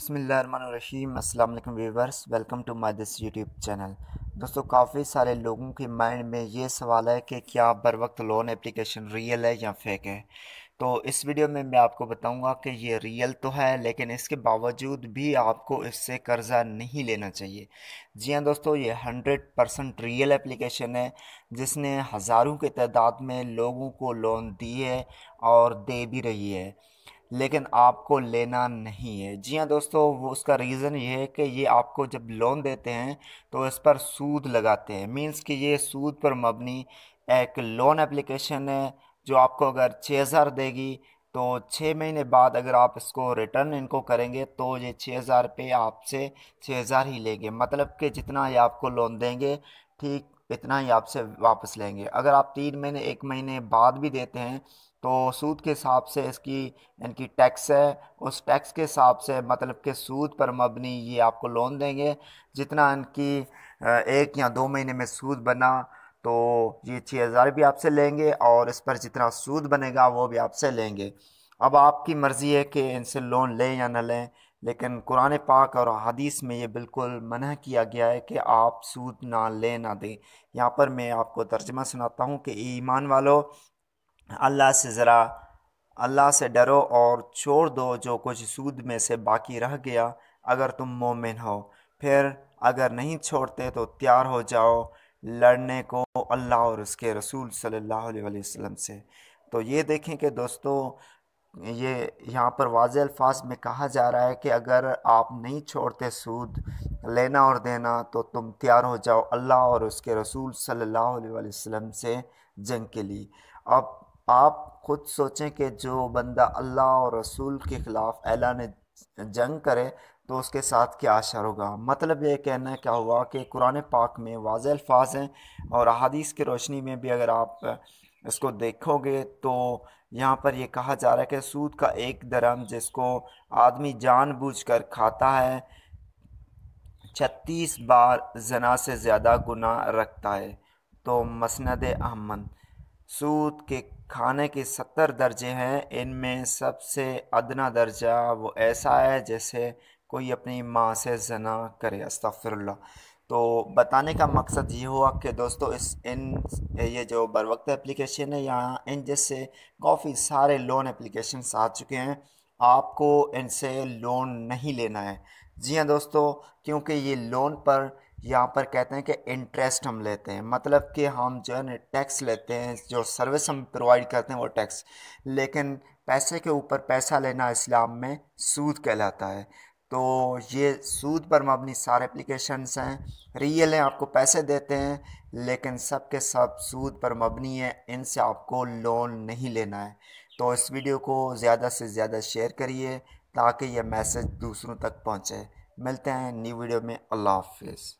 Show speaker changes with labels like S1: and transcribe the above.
S1: बसमीम अल्लाम viewers welcome to my this YouTube channel दोस्तों काफ़ी सारे लोगों के माइंड में ये सवाल है कि क्या बर वक्त लोन एप्लीकेशन रियल है या फेक है तो इस वीडियो में मैं आपको बताऊंगा कि ये रियल तो है लेकिन इसके बावजूद भी आपको इससे कर्ज़ा नहीं लेना चाहिए जी हाँ दोस्तों ये हंड्रेड परसेंट रियल एप्लीकेशन है जिसने हज़ारों की तादाद में लोगों को लोन दिए और दे भी रही है लेकिन आपको लेना नहीं है जी हाँ दोस्तों वो उसका रीज़न ये है कि ये आपको जब लोन देते हैं तो इस पर सूद लगाते हैं मींस कि ये सूद पर मबनी एक लोन एप्लीकेशन है जो आपको अगर छः हज़ार देगी तो छः महीने बाद अगर आप इसको रिटर्न इनको करेंगे तो ये छः हज़ार पे आपसे छः हज़ार ही लेंगे मतलब कि जितना ये आपको लोन देंगे ठीक इतना ही आपसे वापस लेंगे अगर आप तीन महीने एक महीने बाद भी देते हैं तो सूद के हिसाब से इसकी यानी कि टैक्स है उस टैक्स के हिसाब से मतलब के सूद पर मबनी ये आपको लोन देंगे जितना इनकी एक या दो महीने में सूद बना तो ये छः हज़ार भी आपसे लेंगे और इस पर जितना सूद बनेगा वो भी आपसे लेंगे अब आपकी मर्ज़ी है कि इनसे लोन लें या ना लें लेकिन कुरान पाक और हदीस में ये बिल्कुल मना किया गया है कि आप सूद ना लें ना दें यहाँ पर मैं आपको तर्जमा सुनाता हूँ कि ईमान वालों अल्लाह से ज़रा अल्लाह से डरो और छोड़ दो जो कुछ सूद में से बाकी रह गया अगर तुम मोमिन हो फिर अगर नहीं छोड़ते तो तैयार हो जाओ लड़ने को अल्लाह और उसके रसूल सल्लल्लाहु अलैहि वसल्लम से तो ये देखें कि दोस्तों ये यहाँ पर वाज अल्फाज में कहा जा रहा है कि अगर आप नहीं छोड़ते सूद लेना और देना तो तुम तैयार हो जाओ अल्लाह और उसके रसूल सल्लल्लाहु अलैहि वसल्लम से जंग के लिए अब आप खुद सोचें कि जो बंदा अल्लाह और रसूल के ख़िलाफ़ ऐलान जंग करे तो उसके साथ क्या अशर होगा मतलब ये कहना क्या हुआ कि कुरान पाक में वाज अल्फाज हैं और अहादीस की रोशनी में भी अगर आप इसको देखोगे तो यहाँ पर यह कहा जा रहा है कि सूद का एक दरम जिसको आदमी जानबूझकर खाता है छत्तीस बार जना से ज़्यादा गुना रखता है तो मसंद अहमद सूद के खाने के सत्तर दर्जे हैं इनमें सबसे अदना दर्जा वो ऐसा है जैसे कोई अपनी माँ से जना करे अस्तफ़िरल्ला तो बताने का मकसद ये हुआ कि दोस्तों इस इन ये जो बर वक्त एप्लीकेशन है यहाँ इन जैसे काफ़ी सारे लोन एप्लीकेशन आ चुके हैं आपको इनसे लोन नहीं लेना है जी हाँ दोस्तों क्योंकि ये लोन पर यहाँ पर कहते हैं कि इंटरेस्ट हम लेते हैं मतलब कि हम जो है टैक्स लेते हैं जो सर्विस हम प्रोवाइड करते हैं वो टैक्स लेकिन पैसे के ऊपर पैसा लेना इस्लाम में सूद कहलाता है तो ये सूद पर मबनी सारे एप्लीकेशंस हैं रियल हैं आपको पैसे देते हैं लेकिन सब के सब सूद पर मबनी है इनसे आपको लोन नहीं लेना है तो इस वीडियो को ज़्यादा से ज़्यादा शेयर करिए ताकि यह मैसेज दूसरों तक पहुँचे मिलते हैं न्यू वीडियो में अल्लाह हाफिज़